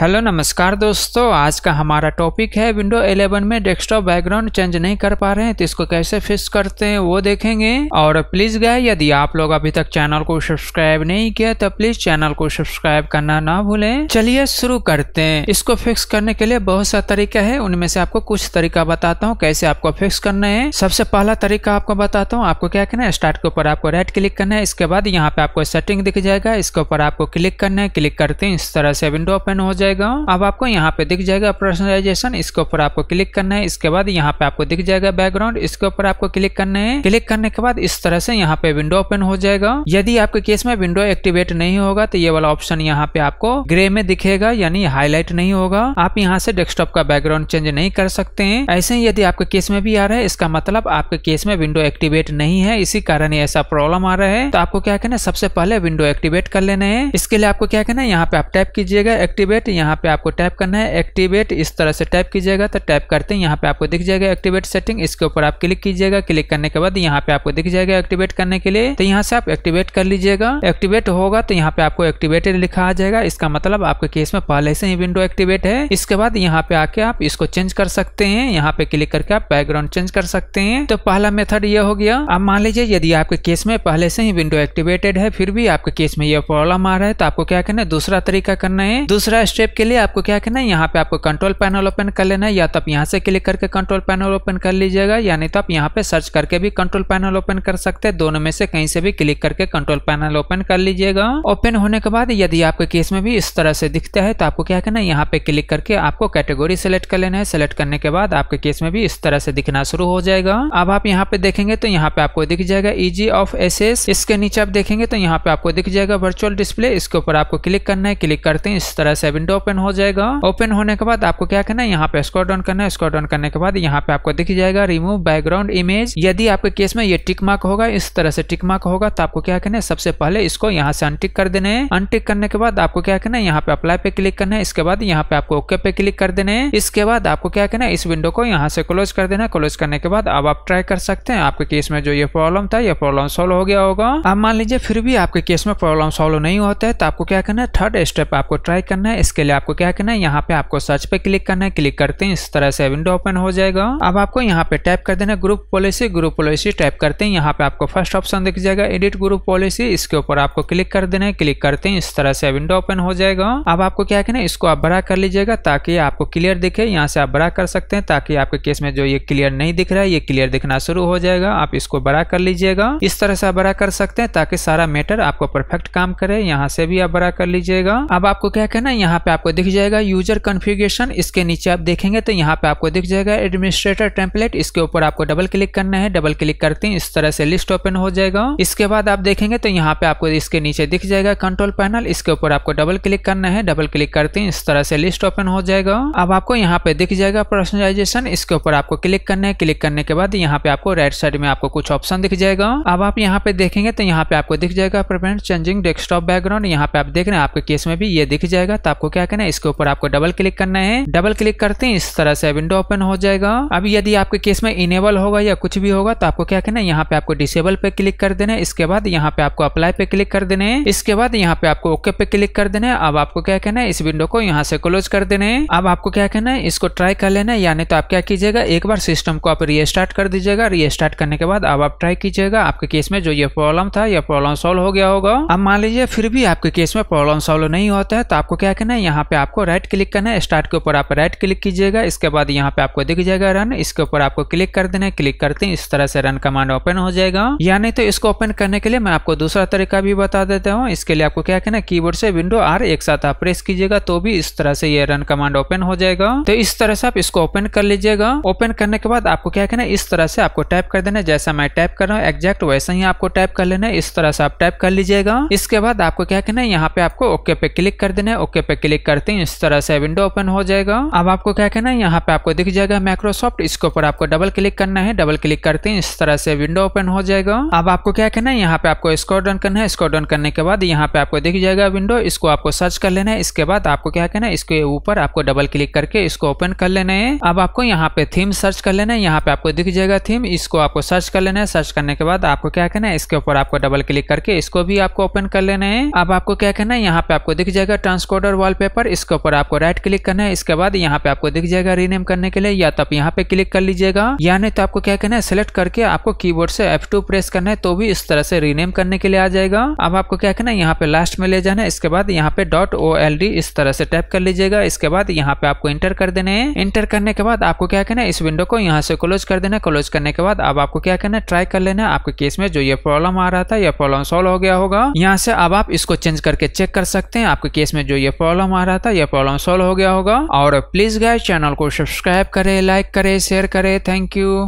hello नमस्कार दोस्तों आज का हमारा टॉपिक है विंडो 11 में डेस्कटॉप बैकग्राउंड चेंज नहीं कर पा रहे हैं तो इसको कैसे फिक्स करते हैं वो देखेंगे और प्लीज गए यदि आप लोग अभी तक चैनल को सब्सक्राइब नहीं किया तो प्लीज चैनल को सब्सक्राइब करना ना भूलें चलिए शुरू करते हैं इसको फिक्स करने के लिए बहुत सा तरीका है उनमें से आपको कुछ तरीका बताता हूँ कैसे आपको फिक्स करना है सबसे पहला तरीका आपको बताता हूँ आपको क्या करना है स्टार्ट के ऊपर आपको राइट क्लिक करना है इसके बाद यहाँ पे आपको सेटिंग दिख जाएगा इसके ऊपर आपको क्लिक करना है क्लिक करते हैं इस तरह से विंडो ओपन हो जाए जाएगा अब आपको यहाँ पे दिख जाएगा पर्सनलाइजेशन इसके ऊपर आपको क्लिक करना है इसके बाद यहाँ पे आपको दिख जाएगा बैकग्राउंड इसके ऊपर आपको क्लिक करना है क्लिक करने के बाद इस तरह से यहाँ पे विंडो ओपन हो जाएगा यदि आपके केस में विंडो एक्टिवेट नहीं होगा तो ये वाला ऑप्शन यहाँ पे आपको ग्रे में दिखेगा यानी हाईलाइट नहीं होगा आप यहाँ से डेस्कटॉप का बैकग्राउंड चेंज नहीं कर सकते हैं ऐसे ही यदि आपके केस में भी आ रहा है इसका मतलब आपके केस में विंडो एक्टिवेट नहीं है इसी कारण ऐसा प्रॉब्लम आ रहा है तो आपको क्या कहना है सबसे पहले विंडो एक्टिवेट कर लेना है इसके लिए आपको क्या कहना है यहाँ पे आप टाइप कीजिएगा एक्टिवेट यहाँ पे आपको टैप करना है एक्टिवेट इस तरह से टैप कीजिएगा तो टैप करते हैं यहाँ पे आपको दिख जाएगा एक्टिवेट सेटिंग इसके ऊपर आप क्लिक कीजिएगा क्लिक करने के बाद यहाँ पे आपको दिख जाएगा एक्टिवेट करने के लिए तो यहाँ से आप एक्टिवेट कर लीजिएगा एक्टिवेट होगा तो यहाँ पे आपको एक्टिवेटेड लिखा आ जाएगा इसका मतलब आपके केस में पहले से ही विंडो एक्टिवेट है इसके बाद यहाँ पे आके आप इसको चेंज कर सकते हैं यहाँ पे क्लिक करके आप बैकग्राउंड चेंज कर सकते हैं तो पहला मेथड ये हो गया आप मान लीजिए यदि आपके केस में पहले से ही विंडो एक्टिवेटेड है फिर भी आपके केस में यह प्रॉब्लम आ रहा है तो आपको क्या करना है दूसरा तरीका करना है दूसरा स्टेप स्टेप के लिए आपको क्या करना है यहाँ पे आपको कंट्रोल पैनल ओपन कर लेना है या तो आप यहाँ से क्लिक करके कंट्रोल पैनल ओपन कर लीजिएगा या नहीं तो आप यहाँ पे सर्च करके भी कंट्रोल पैनल ओपन कर सकते हैं दोनों में से कहीं से भी क्लिक करके कंट्रोल पैनल ओपन कर लीजिएगा ओपन होने के बाद यदि आपके केस में भी इस तरह से दिखता है तो आपको क्या करना है यहाँ पे क्लिक करके आपको कैटेगोरी सेलेक्ट कर लेना है सेलेक्ट करने के बाद आपके केस में भी इस तरह से दिखना शुरू हो जाएगा अब आप यहाँ पे देखेंगे तो यहाँ पे आपको दिख जाएगा इजी ऑफ एसेस इसके नीचे आप देखेंगे तो यहाँ पे आपको दिख जाएगा वर्चुअल डिस्प्ले इसके ऊपर आपको क्लिक करना है क्लिक करते हैं इस तरह से विंडो ओपन हो जाएगा ओपन होने के बाद आपको क्या करना है यहाँ पे स्क्रॉल डाउन करना है स्क्रॉल डाउन करने के बाद यहाँ पे आपको दिख जाएगा रिमूव बैकग्राउंड इमेज यदि आपके केस में ये टिक मार्क होगा इस तरह से टिक मार्क होगा तो आपको क्या करना है सबसे पहले इसको यहाँ से अनटिक कर देने है अनटिक करने के बाद आपको क्या करना है यहाँ पे अप्लाई पे क्लिक करना है इसके बाद यहाँ पे आपको ओके पे क्लिक कर देने इसके बाद आपको क्या करना है इस विंडो को यहाँ से क्लोज कर देना क्लोज करने के बाद अब आप ट्राई कर सकते हैं आपके केस में जो ये प्रॉब्लम था ये प्रॉब्लम सोल्व हो गया होगा अब मान लीजिए फिर भी आपके केस में प्रॉब्लम सोल्व नहीं होता है तो आपको क्या करना है थर्ड स्टेप आपको ट्राई करना है इसके लिए आपको क्या करना है यहाँ पे आपको सर्च पे क्लिक करना है क्लिक करते हैं इस तरह से विंडो ओपन हो जाएगा अब आपको यहाँ पे टाइप कर देना group policy group policy type करते हैं यहाँ पे आपको फर्स्ट ऑप्शन दिख जाएगा एडिट ग्रुप पॉलिसी इसके ऊपर आपको क्लिक कर देना है क्लिक करते हैं इस तरह से विंडो ओपन हो जाएगा अब आपको क्या करना है इसको आप बड़ा कर लीजिएगा ताकि आपको क्लियर दिखे यहाँ से आप बड़ा कर सकते हैं ताकि आपके केस में जो ये क्लियर नहीं दिख रहा है ये क्लियर दिखना शुरू हो जाएगा आप इसको बड़ा कर लीजिएगा इस तरह से आप बड़ा कर सकते हैं ताकि सारा मैटर आपको परफेक्ट काम करे यहाँ से भी आप बड़ा कर लीजिएगा अब आपको क्या कहना है यहाँ पे पे आपको दिख जाएगा यूजर कन्फिग्रेशन इसके नीचे आप देखेंगे तो यहाँ पे आपको दिख जाएगा एडमिनिस्ट्रेटर टेम्पलेट इसके ऊपर आपको डबल क्लिक करना है डबल क्लिक करते हैं इस तरह से लिस्ट ओपन हो जाएगा इसके बाद आप देखेंगे तो यहाँ पे आपको इसके नीचे दिख जाएगा कंट्रोल पैनल इसके ऊपर आपको डबल क्लिक करना है डबल क्लिक करते हैं इस तरह से लिस्ट ओपन हो जाएगा अब आपको यहाँ पे दिख जाएगा पर्सनलाइजेशन इसके ऊपर आपको क्लिक करना है क्लिक करने के बाद यहाँ पे आपको राइट साइड में आपको कुछ ऑप्शन दिख जाएगा अब आप यहाँ पे देखेंगे तो यहाँ पे आपको दिख जाएगा प्रिवेंट चेंजिंग डेस्कटॉप बैकग्राउंड यहाँ पे आप देख रहे हैं आपके केस में भी ये दिख जाएगा तो आपको क्या करना है इसके ऊपर आपको डबल क्लिक करना है डबल क्लिक करते हैं इस तरह से विंडो ओपन हो जाएगा अब यदि आपके केस में इनेबल होगा या कुछ भी होगा तो आपको क्या करना है यहाँ पे आपको डिसेबल पे क्लिक कर देना है इसके बाद यहाँ पे आपको अप्लाई पे क्लिक कर देना है इसके बाद यहाँ पे आपको ओके पे क्लिक कर देना है अब आपको क्या कहना है इस विंडो को यहाँ से क्लोज कर देना है अब आपको क्या कहना है इसको ट्राई कर लेना है यानी तो आप क्या कीजिएगा एक बार सिस्टम को आप रीस्टार्ट कर दीजिएगा रीस्टार्ट करने के बाद अब आप ट्राई कीजिएगा आपके केस में जो ये प्रॉब्लम था यह प्रॉब्लम सोल्व हो गया होगा अब मान लीजिए फिर भी आपके केस में प्रॉब्लम सोल्व नहीं होता है तो आपको क्या कहना है यहाँ पे आपको राइट क्लिक करना है स्टार्ट के ऊपर आप राइट क्लिक कीजिएगा इसके बाद यहाँ पे आपको दिख जाएगा रन इसके ऊपर आपको क्लिक कर देना है क्लिक करते हैं इस तरह से रन कमांड ओपन हो जाएगा या नहीं तो इसको ओपन करने के लिए मैं आपको दूसरा तरीका भी बता देता हूँ इसके लिए आपको क्या कहना की बोर्ड से विंडो आर एक साथ आप प्रेस कीजिएगा तो भी इस तरह से ये रन कमांड ओपन हो जाएगा तो इस तरह से आप इसको ओपन कर लीजिएगा ओपन करने के बाद आपको क्या कहना है इस तरह से आपको टाइप कर देना है जैसा मैं टाइप कर रहा हूँ एग्जैक्ट वैसा ही आपको टाइप कर लेना है इस तरह से आप टाइप कर लीजिएगा इसके बाद आपको क्या कहना है यहाँ पे आपको ओके पे क्लिक कर देना है ओके पे क्लिक क्लिक करते हैं इस तरह से विंडो ओपन हो जाएगा अब आपको क्या कहना है यहाँ पे आपको दिख जाएगा माइक्रोसॉफ्ट इसके ऊपर आपको डबल क्लिक करना है डबल क्लिक करते हैं इस तरह से विंडो ओपन हो जाएगा अब आपको क्या कहना है यहाँ पे आपको स्कोर डाउन करना है स्कोर डाउन करने के बाद यहाँ पे आपको दिख जाएगा विंडो इसको आपको सर्च कर लेना है इसके बाद आपको क्या कहना है इसके ऊपर आपको डबल क्लिक करके इसको ओपन कर लेना है अब आपको यहाँ पे थीम सर्च कर लेना है यहाँ पे आपको दिख जाएगा थीम इसको आपको सर्च कर लेना है सर्च करने के बाद आपको क्या कहना है इसके ऊपर आपको डबल क्लिक करके इसको भी आपको ओपन कर लेना है अब आपको क्या कहना है यहाँ पे आपको दिख जाएगा ट्रांसकोडर वॉलपेपर पे पर इसके ऊपर आपको राइट क्लिक करना है इसके बाद यहाँ पे आपको दिख जाएगा रीनेम करने के लिए या तो आप यहाँ पे क्लिक कर लीजिएगा या नहीं तो आपको क्या करना है सिलेक्ट करके आपको कीबोर्ड से F2 प्रेस करना है तो भी इस तरह से रीनेम करने के लिए आ जाएगा अब आपको क्या करना है यहाँ पे लास्ट में ले जाना है इसके बाद यहाँ पे डॉट ओ इस तरह से टाइप कर लीजिएगा इसके बाद यहाँ पे आपको इंटर कर देने इंटर करने के बाद आपको क्या करना है इस विंडो को यहाँ से क्लोज कर देना क्लोज करने के बाद अब आपको क्या करना है ट्राई कर लेना आपके केस में जो ये प्रॉब्लम आ रहा था यह प्रॉब्लम सोल्व हो गया होगा यहाँ से अब आप इसको चेंज करके चेक कर सकते हैं आपके केस में जो ये प्रॉब्लम आ रहा था यह प्रॉब्लम सॉल्व हो गया होगा और प्लीज गाय चैनल को सब्सक्राइब करें लाइक करें शेयर करें थैंक यू